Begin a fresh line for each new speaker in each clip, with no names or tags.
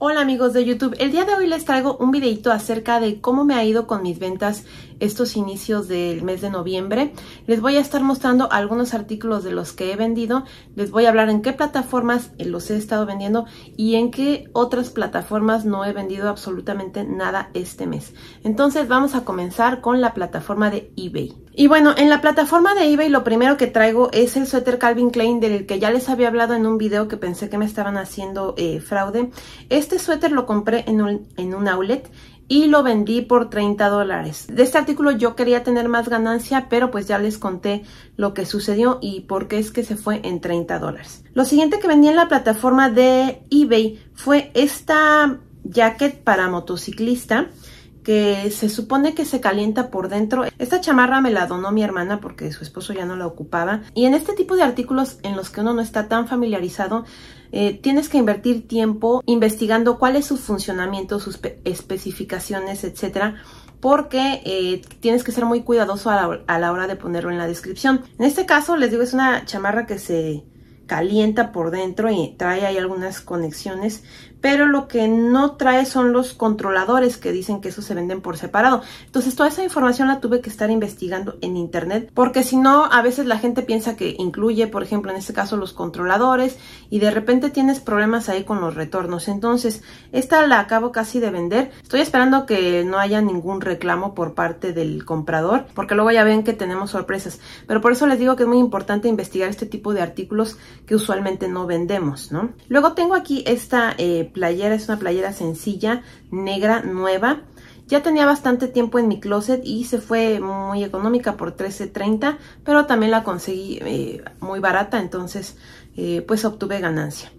Hola amigos de YouTube, el día de hoy les traigo un videito acerca de cómo me ha ido con mis ventas estos inicios del mes de noviembre. Les voy a estar mostrando algunos artículos de los que he vendido. Les voy a hablar en qué plataformas eh, los he estado vendiendo y en qué otras plataformas no he vendido absolutamente nada este mes. Entonces vamos a comenzar con la plataforma de eBay. Y bueno, en la plataforma de eBay lo primero que traigo es el suéter Calvin Klein del que ya les había hablado en un video que pensé que me estaban haciendo eh, fraude. Este suéter lo compré en un, en un outlet y lo vendí por 30 dólares. De este artículo yo quería tener más ganancia, pero pues ya les conté lo que sucedió y por qué es que se fue en 30 dólares. Lo siguiente que vendí en la plataforma de eBay fue esta jacket para motociclista que se supone que se calienta por dentro. Esta chamarra me la donó mi hermana porque su esposo ya no la ocupaba. Y en este tipo de artículos en los que uno no está tan familiarizado, eh, tienes que invertir tiempo investigando cuál es su funcionamiento, sus especificaciones, etcétera porque eh, tienes que ser muy cuidadoso a la, a la hora de ponerlo en la descripción. En este caso, les digo, es una chamarra que se calienta por dentro y trae ahí algunas conexiones, pero lo que no trae son los controladores que dicen que esos se venden por separado. Entonces toda esa información la tuve que estar investigando en internet porque si no a veces la gente piensa que incluye por ejemplo en este caso los controladores y de repente tienes problemas ahí con los retornos. Entonces esta la acabo casi de vender. Estoy esperando que no haya ningún reclamo por parte del comprador porque luego ya ven que tenemos sorpresas. Pero por eso les digo que es muy importante investigar este tipo de artículos que usualmente no vendemos, ¿no? Luego tengo aquí esta eh, playera, es una playera sencilla, negra, nueva. Ya tenía bastante tiempo en mi closet y se fue muy económica por $13.30, pero también la conseguí eh, muy barata, entonces eh, pues obtuve ganancia.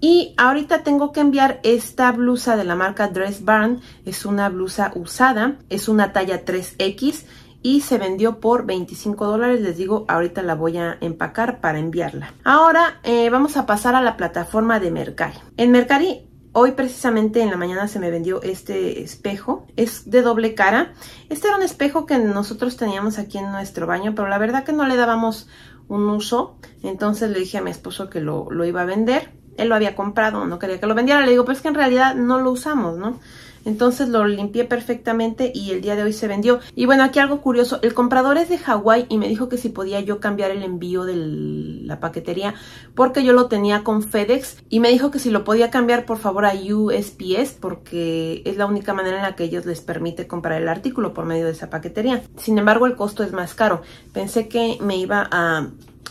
Y ahorita tengo que enviar esta blusa de la marca Dress Barn, es una blusa usada, es una talla 3X y se vendió por 25 dólares, les digo, ahorita la voy a empacar para enviarla. Ahora eh, vamos a pasar a la plataforma de Mercari. En Mercari Hoy precisamente en la mañana se me vendió este espejo, es de doble cara. Este era un espejo que nosotros teníamos aquí en nuestro baño, pero la verdad que no le dábamos un uso. Entonces le dije a mi esposo que lo, iba a vender él lo había comprado, no quería que lo vendiera. Le digo, pero es que en realidad no lo usamos, ¿no? Entonces lo limpié perfectamente y el día de hoy se vendió. Y bueno, aquí algo curioso. El comprador es de Hawái y me dijo que si podía yo cambiar el envío de la paquetería porque yo lo tenía con FedEx y me dijo que si lo podía cambiar por favor a USPS porque es la única manera en la que ellos les permite comprar el artículo por medio de esa paquetería. Sin embargo, el costo es más caro. Pensé que me iba a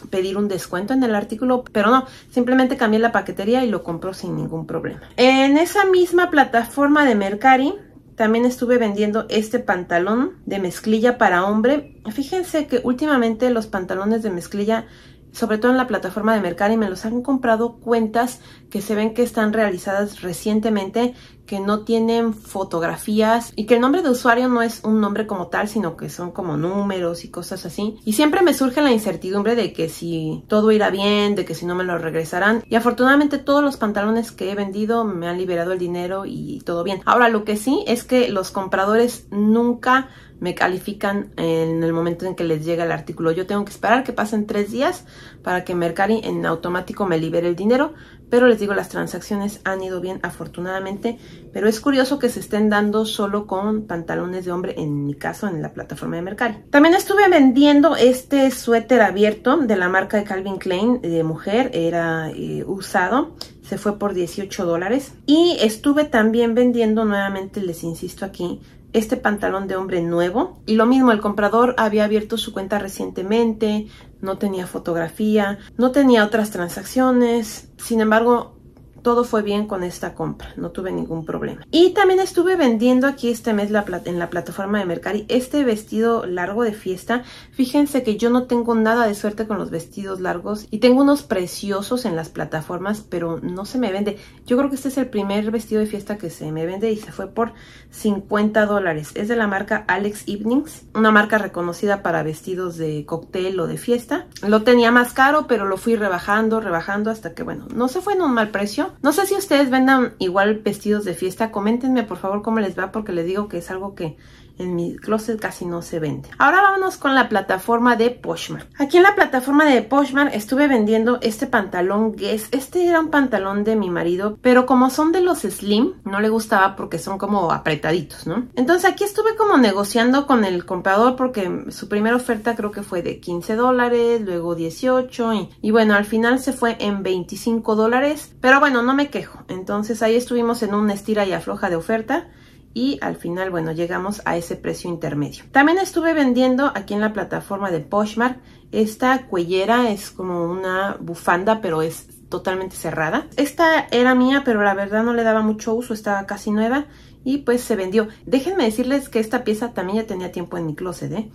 pedir un descuento en el artículo, pero no, simplemente cambié la paquetería y lo compró sin ningún problema. En esa misma plataforma de Mercari también estuve vendiendo este pantalón de mezclilla para hombre. Fíjense que últimamente los pantalones de mezclilla sobre todo en la plataforma de Mercari, me los han comprado cuentas que se ven que están realizadas recientemente, que no tienen fotografías y que el nombre de usuario no es un nombre como tal, sino que son como números y cosas así. Y siempre me surge la incertidumbre de que si todo irá bien, de que si no me lo regresarán. Y afortunadamente todos los pantalones que he vendido me han liberado el dinero y todo bien. Ahora lo que sí es que los compradores nunca me califican en el momento en que les llega el artículo. Yo tengo que esperar que pasen tres días para que Mercari en automático me libere el dinero, pero les digo, las transacciones han ido bien afortunadamente, pero es curioso que se estén dando solo con pantalones de hombre, en mi caso, en la plataforma de Mercari. También estuve vendiendo este suéter abierto de la marca de Calvin Klein de eh, mujer, era eh, usado, se fue por 18 dólares. Y estuve también vendiendo nuevamente, les insisto aquí, este pantalón de hombre nuevo. Y lo mismo, el comprador había abierto su cuenta recientemente, no tenía fotografía, no tenía otras transacciones. Sin embargo, todo fue bien con esta compra, no tuve ningún problema. Y también estuve vendiendo aquí este mes en la plataforma de Mercari este vestido largo de fiesta. Fíjense que yo no tengo nada de suerte con los vestidos largos y tengo unos preciosos en las plataformas, pero no se me vende. Yo creo que este es el primer vestido de fiesta que se me vende y se fue por 50 dólares. Es de la marca Alex Evenings, una marca reconocida para vestidos de cóctel o de fiesta. Lo tenía más caro, pero lo fui rebajando, rebajando hasta que, bueno, no se fue en un mal precio no sé si ustedes vendan igual vestidos de fiesta. Coméntenme por favor cómo les va porque les digo que es algo que en mi closet casi no se vende. Ahora vámonos con la plataforma de Poshmark. Aquí en la plataforma de Poshmark estuve vendiendo este pantalón Guess. Este era un pantalón de mi marido, pero como son de los slim, no le gustaba porque son como apretaditos, ¿no? Entonces aquí estuve como negociando con el comprador porque su primera oferta creo que fue de 15 dólares, luego 18 y, y bueno, al final se fue en 25 dólares. Pero bueno, no me quejo. Entonces ahí estuvimos en una estira y afloja de oferta y al final, bueno, llegamos a ese precio intermedio. También estuve vendiendo aquí en la plataforma de Poshmark. Esta cuellera es como una bufanda, pero es totalmente cerrada. Esta era mía, pero la verdad no le daba mucho uso, estaba casi nueva y pues se vendió. Déjenme decirles que esta pieza también ya tenía tiempo en mi closet, ¿eh?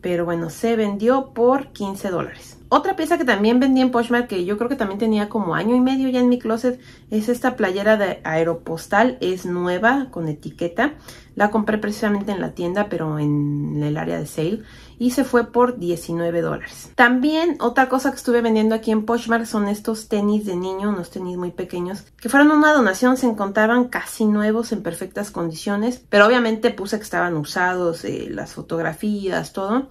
Pero bueno, se vendió por 15 dólares. Otra pieza que también vendí en Poshmark, que yo creo que también tenía como año y medio ya en mi closet, es esta playera de Aeropostal. Es nueva, con etiqueta. La compré precisamente en la tienda, pero en el área de sale. Y se fue por 19 dólares. También otra cosa que estuve vendiendo aquí en Poshmark son estos tenis de niño, unos tenis muy pequeños, que fueron una donación, se encontraban casi nuevos, en perfectas condiciones. Pero obviamente puse que estaban usados, eh, las fotografías, todo.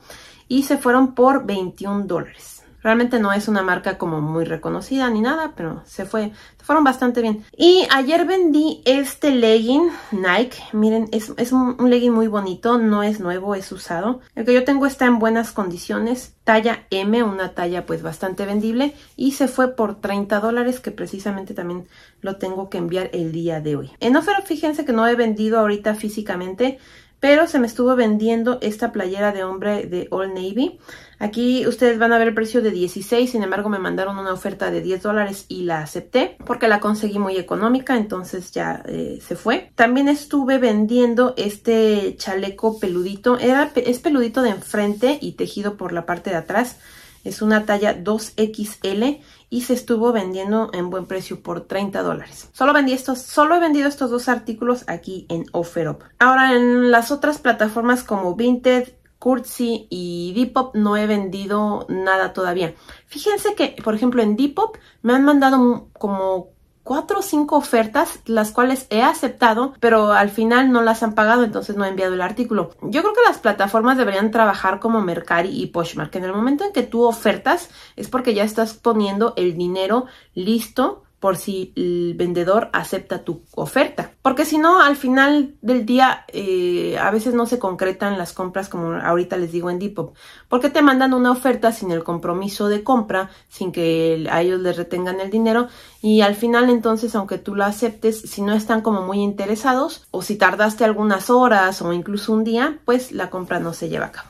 Y se fueron por 21 dólares. Realmente no es una marca como muy reconocida ni nada, pero se fue, fueron bastante bien. Y ayer vendí este legging Nike. Miren, es, un, legging muy bonito, no es nuevo, es usado. El que yo tengo está en buenas condiciones, talla M, una talla pues bastante vendible. Y se fue por 30 dólares, que precisamente también lo tengo que enviar el día de hoy. En oferta, fíjense que no he vendido ahorita físicamente, pero se me estuvo vendiendo esta playera de hombre de All Navy. Aquí ustedes van a ver el precio de 16, sin embargo me mandaron una oferta de 10 dólares y la acepté porque la conseguí muy económica, entonces ya eh, se fue. También estuve vendiendo este chaleco peludito, es peludito de enfrente y tejido por la parte de atrás. Es una talla 2XL y se estuvo vendiendo en buen precio por 30 dólares. Solo vendí estos, solo he vendido estos dos artículos aquí en OfferUp. Ahora en las otras plataformas como Vinted, Curtsy y Depop no he vendido nada todavía. Fíjense que, por ejemplo, en Depop me han mandado como cuatro o cinco ofertas, las cuales he aceptado, pero al final no las han pagado, entonces no he enviado el artículo. Yo creo que las plataformas deberían trabajar como Mercari y Poshmark. En el momento en que tú ofertas es porque ya estás poniendo el dinero listo por si el vendedor acepta tu oferta. Porque si no, al final del día eh, a veces no se concretan las compras como ahorita les digo en Depop. Porque te mandan una oferta sin el compromiso de compra, sin que a ellos les retengan el dinero. Y al final entonces, aunque tú lo aceptes, si no están como muy interesados o si tardaste algunas horas o incluso un día, pues la compra no se lleva a cabo.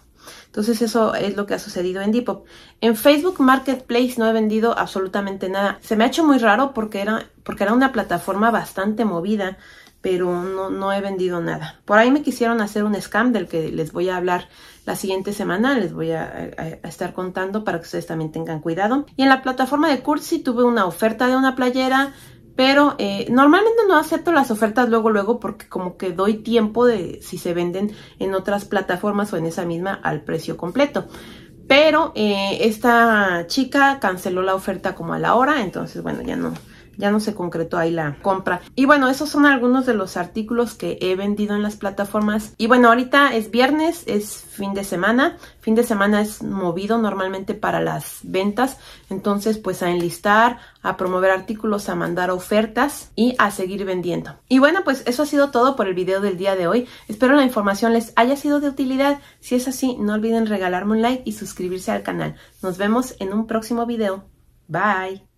Entonces eso es lo que ha sucedido en Depop. En Facebook Marketplace no he vendido absolutamente nada. Se me ha hecho muy raro porque era, porque era una plataforma bastante movida, pero no, no he vendido nada. Por ahí me quisieron hacer un scam del que les voy a hablar la siguiente semana. Les voy a, estar contando para que ustedes también tengan cuidado. Y en la plataforma de Curtsy tuve una oferta de una playera pero eh, normalmente no acepto las ofertas luego, luego, porque como que doy tiempo de si se venden en otras plataformas o en esa misma al precio completo. Pero eh, esta chica canceló la oferta como a la hora, entonces bueno, ya no, ya no se concretó ahí la compra. Y bueno, esos son algunos de los artículos que he vendido en las plataformas. Y bueno, ahorita es viernes, es fin de semana. Fin de semana es movido normalmente para las ventas. Entonces, pues a enlistar, a promover artículos, a mandar ofertas y a seguir vendiendo. Y bueno, pues eso ha sido todo por el video del día de hoy. Espero la información les haya sido de utilidad. Si es así, no olviden regalarme un like y suscribirse al canal. Nos vemos en un próximo video. Bye.